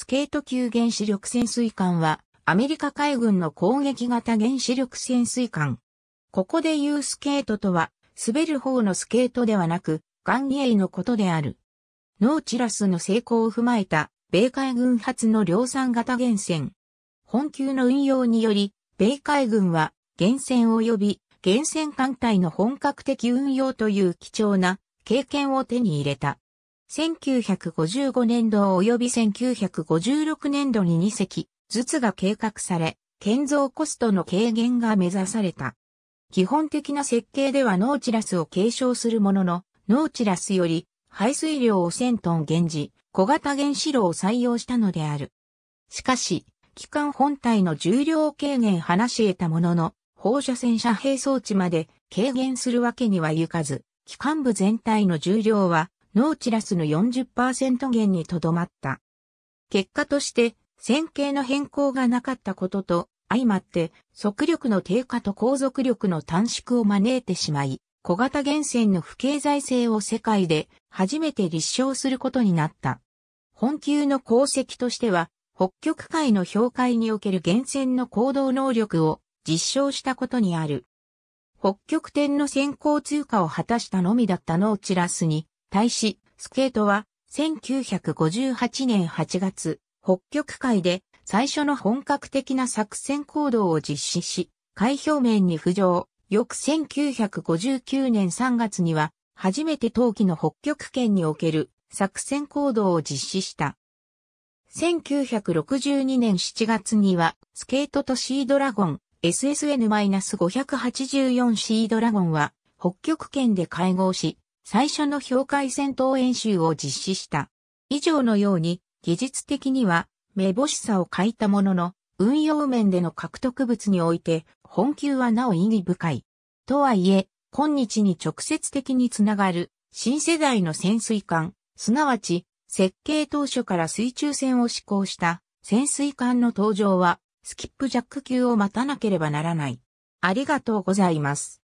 スケート級原子力潜水艦は、アメリカ海軍の攻撃型原子力潜水艦。ここで言うスケートとは、滑る方のスケートではなく、ガンゲイのことである。ノーチラスの成功を踏まえた、米海軍発の量産型原潜。本級の運用により、米海軍は、原潜及び、原潜艦隊の本格的運用という貴重な経験を手に入れた。1955年度及び1956年度に2隻ずつが計画され、建造コストの軽減が目指された。基本的な設計ではノーチラスを継承するものの、ノーチラスより排水量を1000トン減時、小型原子炉を採用したのである。しかし、機関本体の重量軽減話し得たものの、放射線遮蔽装置まで軽減するわけにはいかず、機関部全体の重量はノーチラスの40%減にとどまった。結果として、線形の変更がなかったことと、相まって、速力の低下と航続力の短縮を招いてしまい、小型源泉の不経済性を世界で初めて立証することになった。本級の功績としては、北極海の氷海における源泉の行動能力を実証したことにある。北極点の先行通過を果たしたのみだったノーチラスに、対し、スケートは、1958年8月、北極海で最初の本格的な作戦行動を実施し、海表面に浮上。翌1959年3月には、初めて冬季の北極圏における作戦行動を実施した。1962年7月には、スケートとシードラゴン、SSN-584 シードラゴンは、北極圏で会合し、最初の境界戦闘演習を実施した。以上のように、技術的には、目星さを欠いたものの、運用面での獲得物において、本級はなお意義深い。とはいえ、今日に直接的につながる、新世代の潜水艦、すなわち、設計当初から水中戦を施行した潜水艦の登場は、スキップジャック級を待たなければならない。ありがとうございます。